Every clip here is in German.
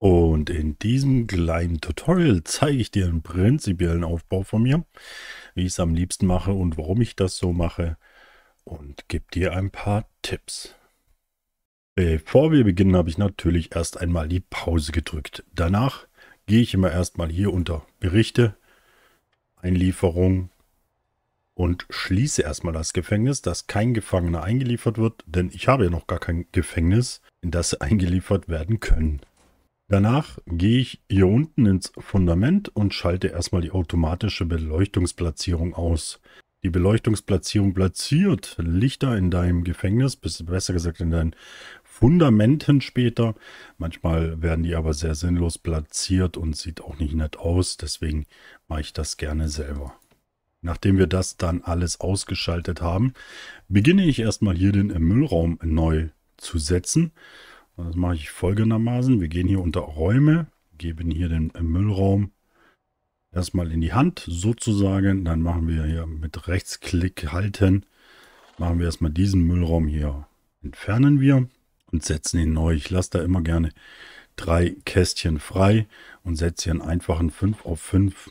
Und in diesem kleinen Tutorial zeige ich dir einen prinzipiellen Aufbau von mir, wie ich es am liebsten mache und warum ich das so mache und gebe dir ein paar Tipps. Bevor wir beginnen, habe ich natürlich erst einmal die Pause gedrückt. Danach gehe ich immer erstmal hier unter Berichte, Einlieferung und schließe erstmal das Gefängnis, dass kein Gefangener eingeliefert wird, denn ich habe ja noch gar kein Gefängnis, in das sie eingeliefert werden können. Danach gehe ich hier unten ins Fundament und schalte erstmal die automatische Beleuchtungsplatzierung aus. Die Beleuchtungsplatzierung platziert Lichter in deinem Gefängnis, besser gesagt in deinen Fundamenten später. Manchmal werden die aber sehr sinnlos platziert und sieht auch nicht nett aus, deswegen mache ich das gerne selber. Nachdem wir das dann alles ausgeschaltet haben, beginne ich erstmal hier den Müllraum neu zu setzen. Das mache ich folgendermaßen. Wir gehen hier unter Räume, geben hier den Müllraum erstmal in die Hand sozusagen. Dann machen wir hier mit Rechtsklick halten. Machen wir erstmal diesen Müllraum hier. Entfernen wir und setzen ihn neu. Ich lasse da immer gerne drei Kästchen frei und setze hier einen einfachen 5 auf 5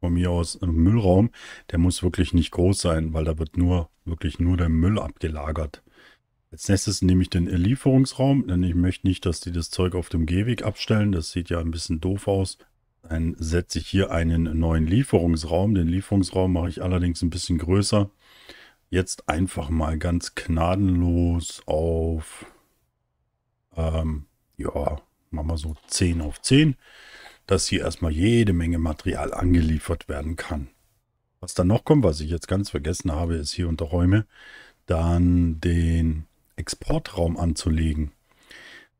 von mir aus im Müllraum. Der muss wirklich nicht groß sein, weil da wird nur wirklich nur der Müll abgelagert. Als nächstes nehme ich den Lieferungsraum, denn ich möchte nicht, dass die das Zeug auf dem Gehweg abstellen. Das sieht ja ein bisschen doof aus. Dann setze ich hier einen neuen Lieferungsraum. Den Lieferungsraum mache ich allerdings ein bisschen größer. Jetzt einfach mal ganz gnadenlos auf, ähm, ja, machen wir so 10 auf 10, dass hier erstmal jede Menge Material angeliefert werden kann. Was dann noch kommt, was ich jetzt ganz vergessen habe, ist hier unter Räume, dann den Exportraum anzulegen.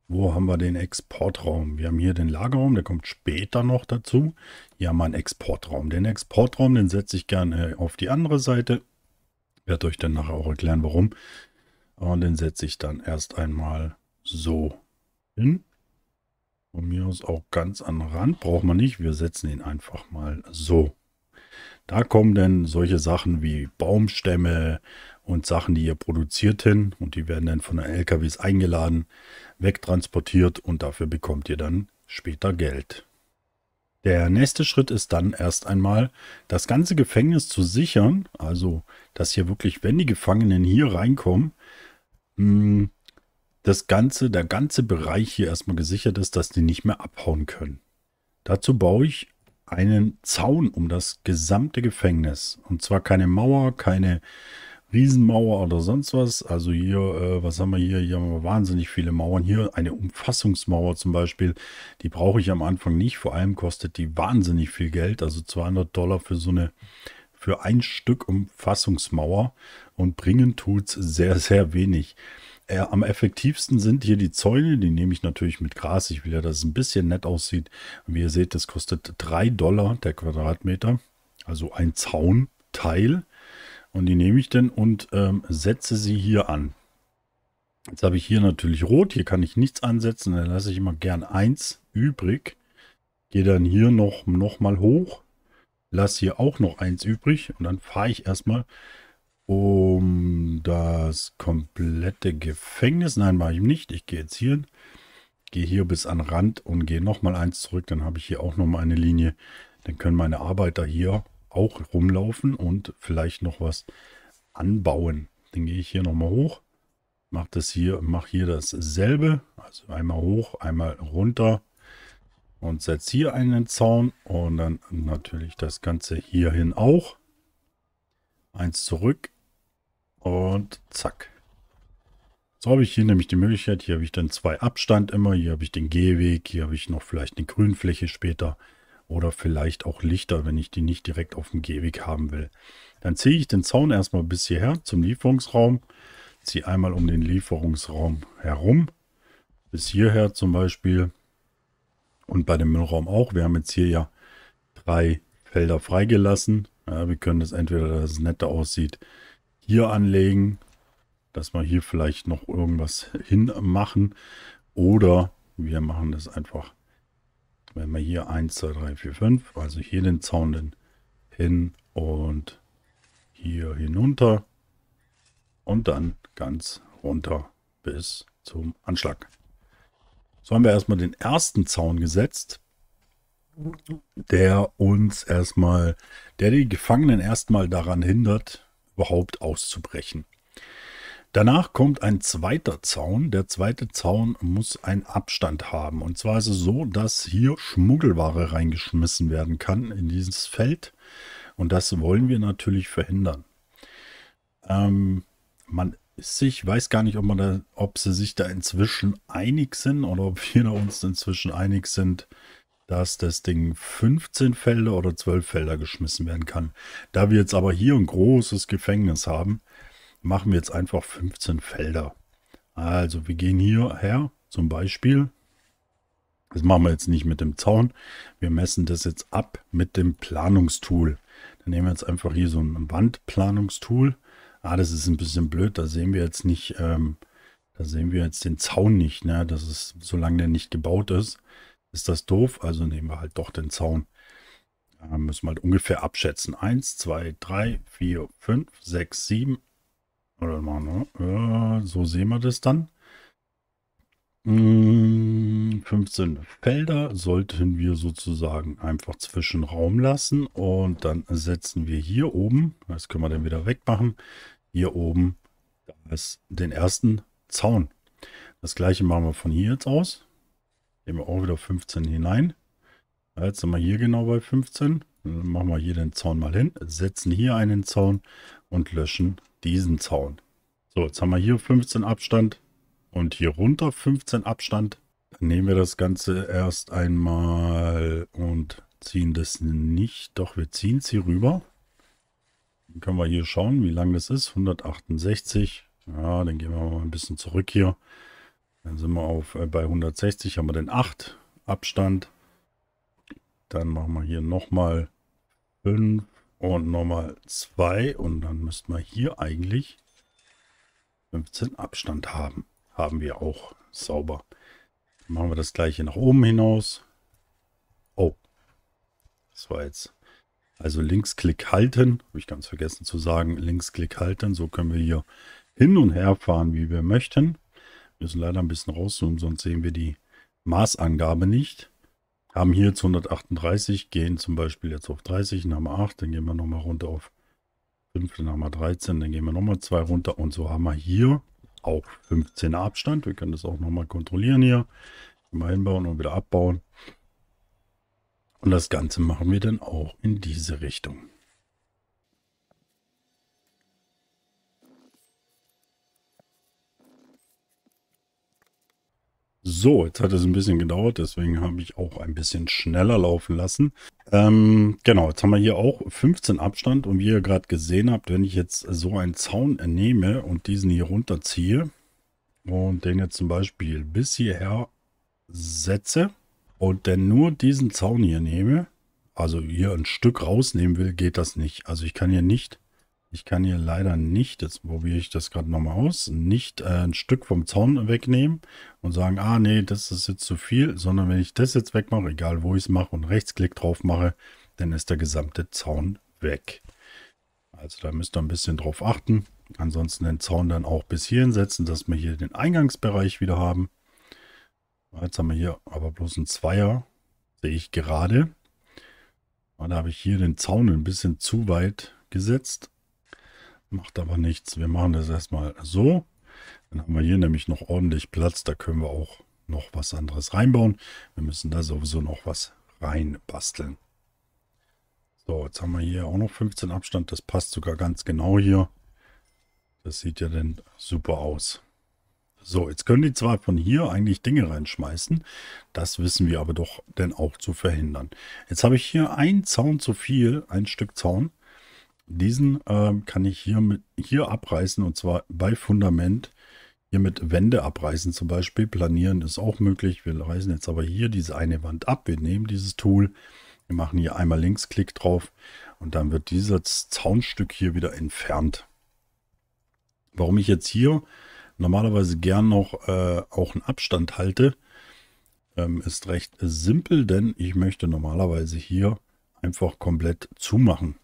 Wo haben wir den Exportraum? Wir haben hier den Lagerraum, der kommt später noch dazu. Hier haben wir einen Exportraum. Den Exportraum, den setze ich gerne auf die andere Seite. Ich werde euch dann nachher auch erklären, warum. Und den setze ich dann erst einmal so hin. Von mir aus auch ganz an den Rand. Braucht man nicht. Wir setzen ihn einfach mal so. Da kommen dann solche Sachen wie Baumstämme und Sachen, die ihr produziert, hin. Und die werden dann von den LKWs eingeladen, wegtransportiert und dafür bekommt ihr dann später Geld. Der nächste Schritt ist dann erst einmal, das ganze Gefängnis zu sichern, also dass hier wirklich, wenn die Gefangenen hier reinkommen, hm, das ganze, der ganze Bereich hier erstmal gesichert ist, dass die nicht mehr abhauen können. Dazu baue ich einen Zaun um das gesamte Gefängnis. Und zwar keine Mauer, keine Riesenmauer oder sonst was. Also hier, äh, was haben wir hier? Hier haben wir wahnsinnig viele Mauern. Hier eine Umfassungsmauer zum Beispiel. Die brauche ich am Anfang nicht. Vor allem kostet die wahnsinnig viel Geld. Also 200 Dollar für so eine, für ein Stück Umfassungsmauer. Und bringen tut's sehr, sehr wenig. Äh, am effektivsten sind hier die Zäune. Die nehme ich natürlich mit Gras. Ich will ja, dass es ein bisschen nett aussieht. Und wie ihr seht, das kostet 3 Dollar der Quadratmeter. Also ein Zaunteil. Und die nehme ich dann und ähm, setze sie hier an. Jetzt habe ich hier natürlich rot, hier kann ich nichts ansetzen, dann lasse ich immer gern 1 übrig. Gehe dann hier noch, noch mal hoch, lasse hier auch noch eins übrig und dann fahre ich erstmal um das komplette Gefängnis. Nein, mache ich nicht. Ich gehe jetzt hier hin gehe hier bis an Rand und gehe nochmal eins zurück, dann habe ich hier auch nochmal eine Linie. Dann können meine Arbeiter hier auch rumlaufen und vielleicht noch was anbauen. Dann gehe ich hier nochmal hoch, mache das hier, mache hier dasselbe. Also einmal hoch, einmal runter und setze hier einen Zaun und dann natürlich das Ganze hierhin auch. Eins zurück und zack. So habe ich hier nämlich die Möglichkeit, hier habe ich dann zwei Abstand immer, hier habe ich den Gehweg, hier habe ich noch vielleicht eine Grünfläche später. Oder vielleicht auch Lichter, wenn ich die nicht direkt auf dem Gehweg haben will. Dann ziehe ich den Zaun erstmal bis hierher zum Lieferungsraum. Ziehe einmal um den Lieferungsraum herum. Bis hierher zum Beispiel. Und bei dem Müllraum auch. Wir haben jetzt hier ja drei Felder freigelassen. Ja, wir können das entweder, dass es netter aussieht, hier anlegen, dass wir hier vielleicht noch irgendwas hinmachen oder wir machen das einfach wenn wir hier 1, 2, 3, 4, 5, also hier den Zaun hin und hier hinunter und dann ganz runter bis zum Anschlag. So haben wir erstmal den ersten Zaun gesetzt, der uns erstmal, der die Gefangenen erstmal daran hindert, überhaupt auszubrechen. Danach kommt ein zweiter Zaun. Der zweite Zaun muss einen Abstand haben. Und zwar ist es so, dass hier Schmuggelware reingeschmissen werden kann in dieses Feld. Und das wollen wir natürlich verhindern. Ähm, man ist sich, weiß gar nicht, ob, man da, ob sie sich da inzwischen einig sind oder ob wir da uns inzwischen einig sind, dass das Ding 15 Felder oder 12 Felder geschmissen werden kann. Da wir jetzt aber hier ein großes Gefängnis haben, machen wir jetzt einfach 15 Felder. Also wir gehen hierher, zum Beispiel. Das machen wir jetzt nicht mit dem Zaun. Wir messen das jetzt ab mit dem Planungstool. Dann nehmen wir jetzt einfach hier so ein Wandplanungstool. Ah, das ist ein bisschen blöd. Da sehen wir jetzt nicht, ähm, da sehen wir jetzt den Zaun nicht. Ne? Das ist, solange der nicht gebaut ist, ist das doof. Also nehmen wir halt doch den Zaun. Da ähm, müssen wir halt ungefähr abschätzen. 1, 2, 3, 4, 5, 6, 7, Ne? So sehen wir das dann. 15 hm, Felder sollten wir sozusagen einfach zwischen Raum lassen und dann setzen wir hier oben, das können wir dann wieder wegmachen, hier oben das, den ersten Zaun. Das gleiche machen wir von hier jetzt aus. Gehen wir auch wieder 15 hinein. Jetzt sind wir hier genau bei 15. Dann machen wir hier den Zaun mal hin, setzen hier einen Zaun und löschen diesen Zaun. So, jetzt haben wir hier 15 Abstand und hier runter 15 Abstand. Dann nehmen wir das Ganze erst einmal und ziehen das nicht. Doch, wir ziehen es hier rüber. Dann können wir hier schauen, wie lang das ist. 168. Ja, dann gehen wir mal ein bisschen zurück hier. Dann sind wir auf äh, bei 160, haben wir den 8 Abstand. Dann machen wir hier nochmal 5 und nochmal 2 und dann müssten wir hier eigentlich 15 Abstand haben. Haben wir auch. Sauber. Dann machen wir das gleiche nach oben hinaus. Oh. Das war jetzt. Also Linksklick halten. Habe ich ganz vergessen zu sagen. Linksklick halten. So können wir hier hin und her fahren, wie wir möchten. Wir müssen leider ein bisschen rauszoomen, sonst sehen wir die Maßangabe nicht haben hier jetzt 138, gehen zum Beispiel jetzt auf 30, dann haben wir 8, dann gehen wir nochmal runter auf 5, dann haben wir 13, dann gehen wir nochmal 2 runter und so haben wir hier auch 15 Abstand. Wir können das auch nochmal kontrollieren hier. Mal hinbauen und wieder abbauen. Und das Ganze machen wir dann auch in diese Richtung. So, jetzt hat es ein bisschen gedauert, deswegen habe ich auch ein bisschen schneller laufen lassen. Ähm, genau, jetzt haben wir hier auch 15 Abstand und wie ihr gerade gesehen habt, wenn ich jetzt so einen Zaun nehme und diesen hier runterziehe und den jetzt zum Beispiel bis hierher setze und dann nur diesen Zaun hier nehme, also hier ein Stück rausnehmen will, geht das nicht. Also ich kann hier nicht ich kann hier leider nicht, jetzt probiere ich das gerade nochmal aus, nicht äh, ein Stück vom Zaun wegnehmen und sagen, ah nee, das ist jetzt zu viel, sondern wenn ich das jetzt wegmache, egal wo ich es mache und Rechtsklick drauf mache, dann ist der gesamte Zaun weg. Also da müsst ihr ein bisschen drauf achten. Ansonsten den Zaun dann auch bis hierhin setzen, dass wir hier den Eingangsbereich wieder haben. Jetzt haben wir hier aber bloß einen Zweier, sehe ich gerade. Und da habe ich hier den Zaun ein bisschen zu weit gesetzt Macht aber nichts. Wir machen das erstmal so. Dann haben wir hier nämlich noch ordentlich Platz. Da können wir auch noch was anderes reinbauen. Wir müssen da sowieso noch was reinbasteln. So, jetzt haben wir hier auch noch 15 Abstand. Das passt sogar ganz genau hier. Das sieht ja dann super aus. So, jetzt können die zwar von hier eigentlich Dinge reinschmeißen, das wissen wir aber doch denn auch zu verhindern. Jetzt habe ich hier einen Zaun zu viel, ein Stück Zaun. Diesen äh, kann ich hier, mit, hier abreißen und zwar bei Fundament. Hier mit Wände abreißen zum Beispiel. Planieren ist auch möglich. Wir reißen jetzt aber hier diese eine Wand ab. Wir nehmen dieses Tool. Wir machen hier einmal Linksklick drauf und dann wird dieses Zaunstück hier wieder entfernt. Warum ich jetzt hier normalerweise gern noch äh, auch einen Abstand halte, ähm, ist recht simpel, denn ich möchte normalerweise hier einfach komplett zumachen.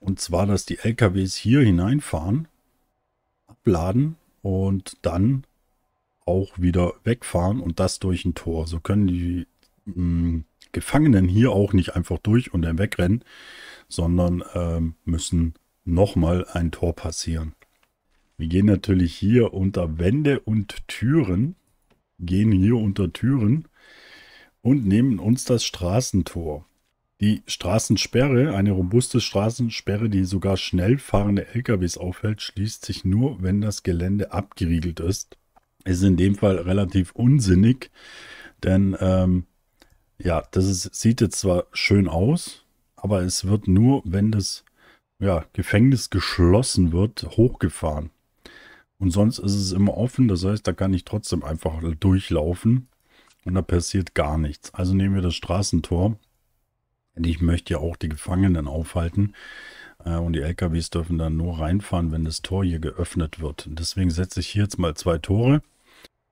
Und zwar, dass die LKWs hier hineinfahren, abladen und dann auch wieder wegfahren und das durch ein Tor. So können die mh, hm, Gefangenen hier auch nicht einfach durch und dann wegrennen, sondern äh, müssen nochmal ein Tor passieren. Wir gehen natürlich hier unter Wände und Türen, gehen hier unter Türen und nehmen uns das Straßentor. Die Straßensperre, eine robuste Straßensperre, die sogar schnell fahrende LKWs aufhält, schließt sich nur, wenn das Gelände abgeriegelt ist. Ist in dem Fall relativ unsinnig, denn ähm, ja, das ist, sieht jetzt zwar schön aus, aber es wird nur, wenn das ja, Gefängnis geschlossen wird, hochgefahren. Und sonst ist es immer offen, das heißt, da kann ich trotzdem einfach durchlaufen und da passiert gar nichts. Also nehmen wir das Straßentor ich möchte ja auch die Gefangenen aufhalten. Äh, und die LKWs dürfen dann nur reinfahren, wenn das Tor hier geöffnet wird. deswegen setze ich hier jetzt mal zwei Tore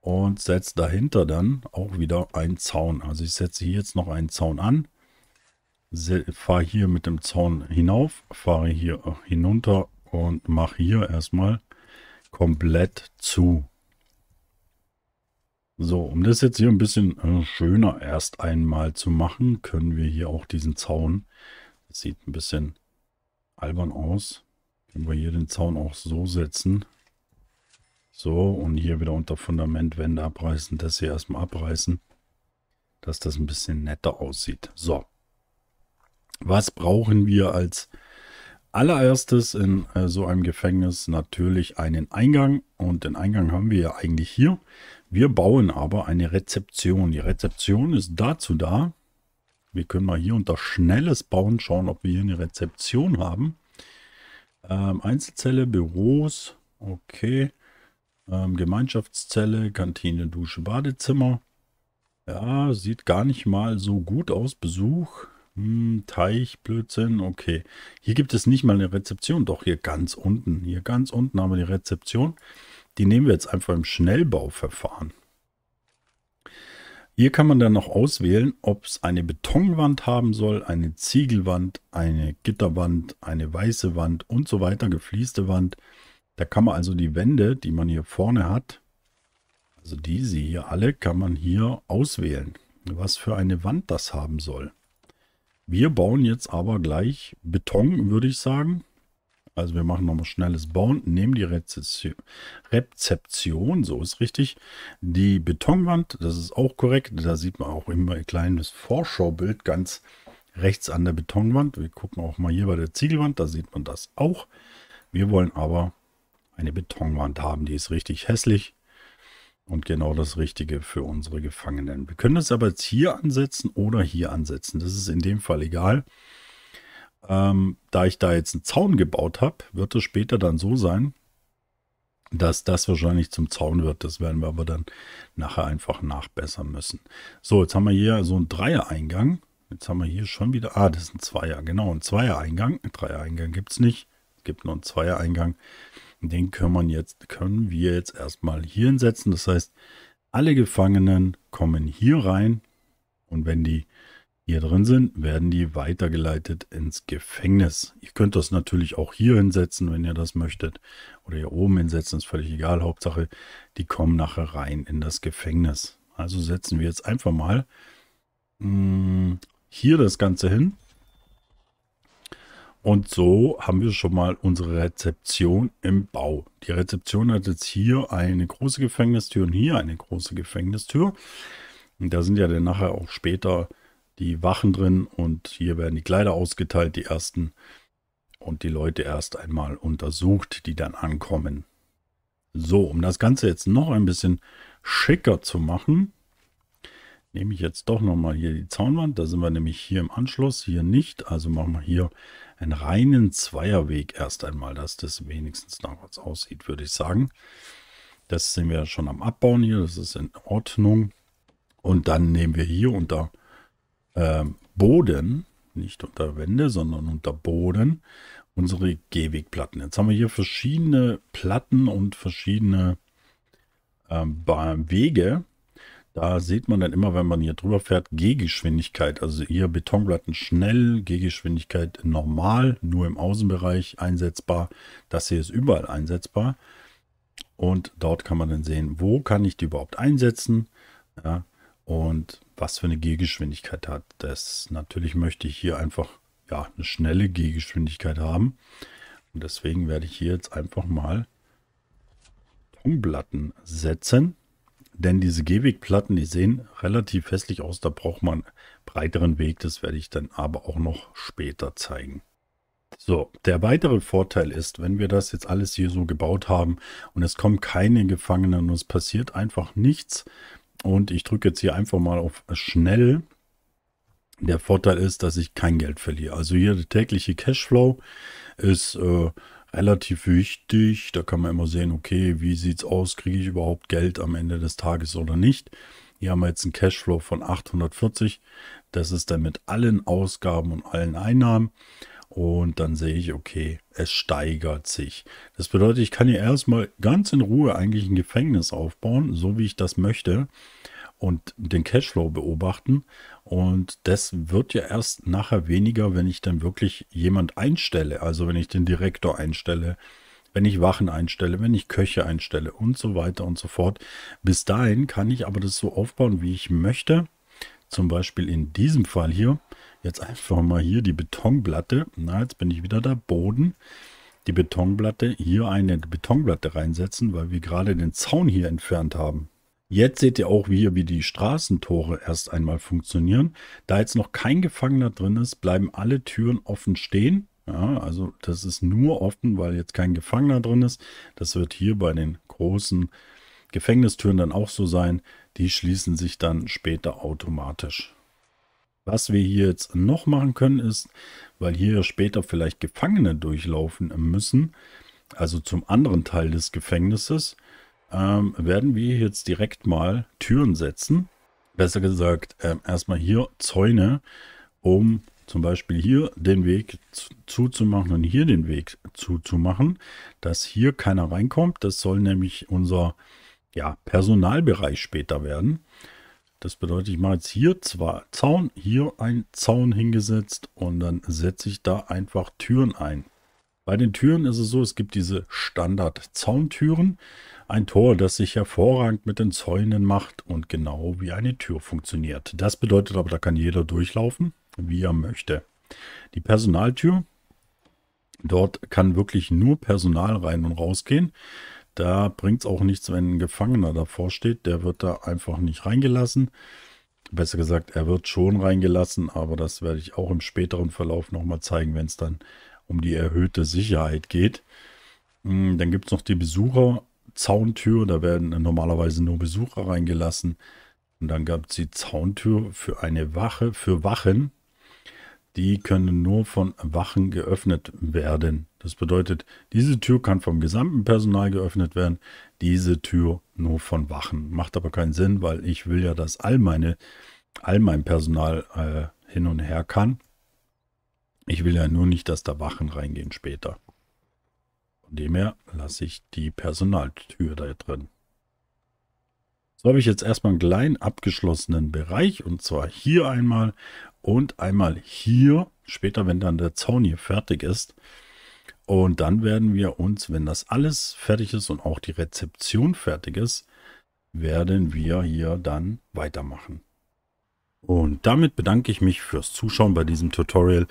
und setze dahinter dann auch wieder einen Zaun. Also ich setze hier jetzt noch einen Zaun an, fahre hier mit dem Zaun hinauf, fahre hier hinunter und mache hier erstmal komplett zu. So, um das jetzt hier ein bisschen äh, schöner erst einmal zu machen, können wir hier auch diesen Zaun, das sieht ein bisschen albern aus, können wir hier den Zaun auch so setzen. So, und hier wieder unter Fundament Wände abreißen, das hier erstmal abreißen, dass das ein bisschen netter aussieht. So, was brauchen wir als allererstes in äh, so einem Gefängnis? Natürlich einen Eingang und den Eingang haben wir ja eigentlich hier. Wir bauen aber eine Rezeption. Die Rezeption ist dazu da. Wir können mal hier unter Schnelles bauen schauen, ob wir hier eine Rezeption haben. Ähm, Einzelzelle, Büros, okay. Ähm, Gemeinschaftszelle, Kantine, Dusche, Badezimmer. Ja, sieht gar nicht mal so gut aus. Besuch, hm, Teich, Blödsinn, okay. Hier gibt es nicht mal eine Rezeption. Doch, hier ganz unten. Hier ganz unten haben wir die Rezeption. Rezeption. Die nehmen wir jetzt einfach im Schnellbauverfahren. Hier kann man dann noch auswählen, ob es eine Betonwand haben soll, eine Ziegelwand, eine Gitterwand, eine weiße Wand und so weiter, geflieste Wand. Da kann man also die Wände, die man hier vorne hat, also diese hier alle, kann man hier auswählen, was für eine Wand das haben soll. Wir bauen jetzt aber gleich Beton, würde ich sagen. Also wir machen nochmal schnelles Bauen, nehmen die Rezeption, Rezeption, so ist richtig, die Betonwand, das ist auch korrekt, da sieht man auch immer ein kleines Vorschaubild ganz rechts an der Betonwand. Wir gucken auch mal hier bei der Ziegelwand, da sieht man das auch. Wir wollen aber eine Betonwand haben, die ist richtig hässlich und genau das Richtige für unsere Gefangenen. Wir können das aber jetzt hier ansetzen oder hier ansetzen, das ist in dem Fall egal. Ähm, da ich da jetzt einen Zaun gebaut habe, wird es später dann so sein, dass das wahrscheinlich zum Zaun wird. Das werden wir aber dann nachher einfach nachbessern müssen. So, jetzt haben wir hier so einen Dreier-Eingang. Jetzt haben wir hier schon wieder, ah, das ist ein Zweier, genau, ein Zweier-Eingang. Ein Dreier-Eingang gibt es nicht, es gibt nur einen Zweier-Eingang. Den können wir, jetzt, können wir jetzt erstmal hier hinsetzen. Das heißt, alle Gefangenen kommen hier rein und wenn die hier drin sind, werden die weitergeleitet ins Gefängnis. Ihr könnt das natürlich auch hier hinsetzen, wenn ihr das möchtet. Oder hier oben hinsetzen, ist völlig egal. Hauptsache, die kommen nachher rein in das Gefängnis. Also setzen wir jetzt einfach mal mh, mm, hier das Ganze hin. Und so haben wir schon mal unsere Rezeption im Bau. Die Rezeption hat jetzt hier eine große Gefängnistür und hier eine große Gefängnistür. Und da sind ja dann nachher auch später die Wachen drin und hier werden die Kleider ausgeteilt, die ersten, und die Leute erst einmal untersucht, die dann ankommen. So, um das Ganze jetzt noch ein bisschen schicker zu machen, nehme ich jetzt doch nochmal hier die Zaunwand. Da sind wir nämlich hier im Anschluss, hier nicht. Also machen wir hier einen reinen Zweierweg erst einmal, dass das wenigstens nach was aussieht, würde ich sagen. Das sind wir schon am Abbauen hier, das ist in Ordnung. Und dann nehmen wir hier unter ähm, Boden, nicht unter Wände, sondern unter Boden, unsere Gehwegplatten. Jetzt haben wir hier verschiedene Platten und verschiedene ähm, Wege. Da sieht man dann immer, wenn man hier drüber fährt, Gehgeschwindigkeit. Also hier Betonplatten schnell, Gehgeschwindigkeit normal, nur im Außenbereich einsetzbar. Das hier ist überall einsetzbar. Und dort kann man dann sehen, wo kann ich die überhaupt einsetzen. Ja, und was für eine Gehgeschwindigkeit hat. Das natürlich möchte ich hier einfach ja, eine schnelle Gehgeschwindigkeit haben. Und deswegen werde ich hier jetzt einfach mal Tonplatten setzen. Denn diese Gehwegplatten, die sehen relativ hässlich aus. Da braucht man einen breiteren Weg. Das werde ich dann aber auch noch später zeigen. So, der weitere Vorteil ist, wenn wir das jetzt alles hier so gebaut haben und es kommen keine Gefangenen und es passiert einfach nichts, und ich drücke jetzt hier einfach mal auf schnell. Der Vorteil ist, dass ich kein Geld verliere. Also hier der tägliche Cashflow ist äh, relativ wichtig. Da kann man immer sehen, okay, wie sieht es aus? Kriege ich überhaupt Geld am Ende des Tages oder nicht? Hier haben wir jetzt einen Cashflow von 840. Das ist dann mit allen Ausgaben und allen Einnahmen. Und dann sehe ich, okay, es steigert sich. Das bedeutet, ich kann hier erstmal ganz in Ruhe eigentlich ein Gefängnis aufbauen, so wie ich das möchte. Und den Cashflow beobachten. Und das wird ja erst nachher weniger, wenn ich dann wirklich jemand einstelle. Also wenn ich den Direktor einstelle, wenn ich Wachen einstelle, wenn ich Köche einstelle und so weiter und so fort. Bis dahin kann ich aber das so aufbauen, wie ich möchte. Zum Beispiel in diesem Fall hier. Jetzt einfach mal hier die Betonplatte. Na, jetzt bin ich wieder da. Boden. Die Betonplatte. Hier eine Betonplatte reinsetzen, weil wir gerade den Zaun hier entfernt haben. Jetzt seht ihr auch hier, wie die Straßentore erst einmal funktionieren. Da jetzt noch kein Gefangener drin ist, bleiben alle Türen offen stehen. Ja, also das ist nur offen, weil jetzt kein Gefangener drin ist. Das wird hier bei den großen Gefängnistüren dann auch so sein. Die schließen sich dann später automatisch. Was wir hier jetzt noch machen können ist, weil hier später vielleicht Gefangene durchlaufen müssen, also zum anderen Teil des Gefängnisses, ähm, werden wir jetzt direkt mal Türen setzen. Besser gesagt, äh, erstmal hier Zäune, um zum Beispiel hier den Weg zuzumachen und hier den Weg zuzumachen, dass hier keiner reinkommt. Das soll nämlich unser ja, Personalbereich später werden. Das bedeutet, ich mache jetzt hier zwar Zaun, hier ein Zaun hingesetzt und dann setze ich da einfach Türen ein. Bei den Türen ist es so, es gibt diese Standard-Zauntüren. Ein Tor, das sich hervorragend mit den Zäunen macht und genau wie eine Tür funktioniert. Das bedeutet aber, da kann jeder durchlaufen, wie er möchte. Die Personaltür, dort kann wirklich nur Personal rein und rausgehen. Da bringt es auch nichts, wenn ein Gefangener davor steht. Der wird da einfach nicht reingelassen. Besser gesagt, er wird schon reingelassen, aber das werde ich auch im späteren Verlauf nochmal zeigen, wenn es dann um die erhöhte Sicherheit geht. Hm, dann gibt es noch die Besucherzauntür. Da werden normalerweise nur Besucher reingelassen. Und dann gab es die Zauntür für eine Wache, für Wachen die können nur von Wachen geöffnet werden. Das bedeutet, diese Tür kann vom gesamten Personal geöffnet werden, diese Tür nur von Wachen. Macht aber keinen Sinn, weil ich will ja, dass all meine, all mein Personal äh, hin und her kann. Ich will ja nur nicht, dass da Wachen reingehen später. Von dem her lasse ich die Personaltür da drin. So habe ich jetzt erstmal einen kleinen abgeschlossenen Bereich und zwar hier einmal und einmal hier, später, wenn dann der Zaun hier fertig ist. Und dann werden wir uns, wenn das alles fertig ist und auch die Rezeption fertig ist, werden wir hier dann weitermachen. Und damit bedanke ich mich fürs Zuschauen bei diesem Tutorial.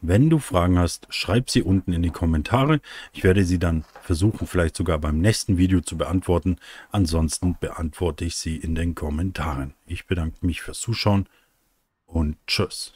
Wenn du Fragen hast, schreib sie unten in die Kommentare. Ich werde sie dann versuchen, vielleicht sogar beim nächsten Video zu beantworten. Ansonsten beantworte ich sie in den Kommentaren. Ich bedanke mich fürs Zuschauen und tschüss.